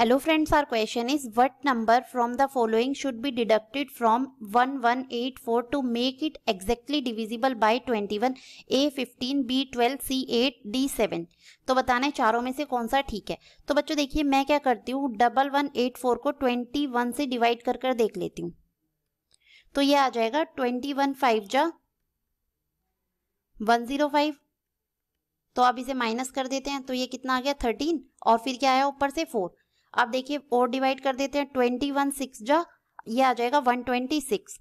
Hello friends, our question is what number from eight four to make it from 1184 to twenty one A fifteen B 21 C eight D seven तो बताना है चारों में से कौन सा ठीक है तो बच्चों देखिए मैं क्या करती हूँ डबल वन एट फोर को ट्वेंटी वन से डिवाइड कर कर देख लेती हूँ तो ये आ जाएगा ट्वेंटी वन फाइव जा वन जीरो फाइव तो आप इसे माइनस कर देते हैं तो ये कितना आ गया थर्टीन और फिर क्या आया ऊपर से फोर आप देखिए और डिवाइड कर देते हैं ट्वेंटी वन सिक्स जो ये आ जाएगा वन ट्वेंटी सिक्स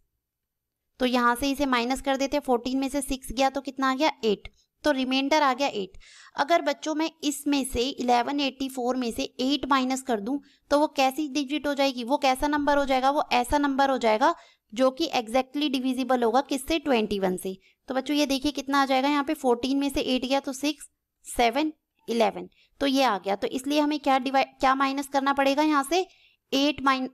तो यहाँ से इसे माइनस कर देते हैं फोर्टीन में से सिक्स गया तो कितना आ गया एट तो रिमाइंडर आ गया एट अगर बच्चों मैं इसमें से इलेवन एट्टी फोर में से एट माइनस कर दूं तो वो कैसी डिजिट हो जाएगी वो कैसा नंबर हो जाएगा वो ऐसा नंबर हो जाएगा जो कि एग्जैक्टली डिविजिबल होगा किससे ट्वेंटी वन से तो बच्चों ये देखिए कितना आ जाएगा यहाँ पे फोर्टीन में से एट गया तो सिक्स सेवन इलेवन तो ये आ गया तो इसलिए हमें क्या डिवाइड क्या माइनस करना पड़ेगा यहाँ से एट माइन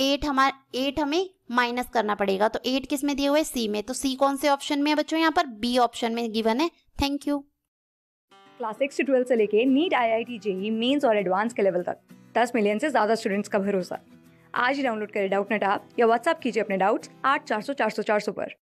एट हमारा एट हमें माइनस करना पड़ेगा तो एट किस में दिए हुए सी में तो सी कौन से ऑप्शन में है बच्चों यहाँ पर बी ऑप्शन में गिवन है थैंक यू क्लास सिक्स से ट्वेल्थ से लेके NEET I I T JEE mains और एडवांस के लेवल तक दस मिलियन से ज्यादा स्टूडेंट्स का भरोसा आज ही डाउनलोड करें डाउट नेट आप या व्हाट्सअप कीजिए अपने डाउट्स आठ चार सौ चार सौ चार सौ पर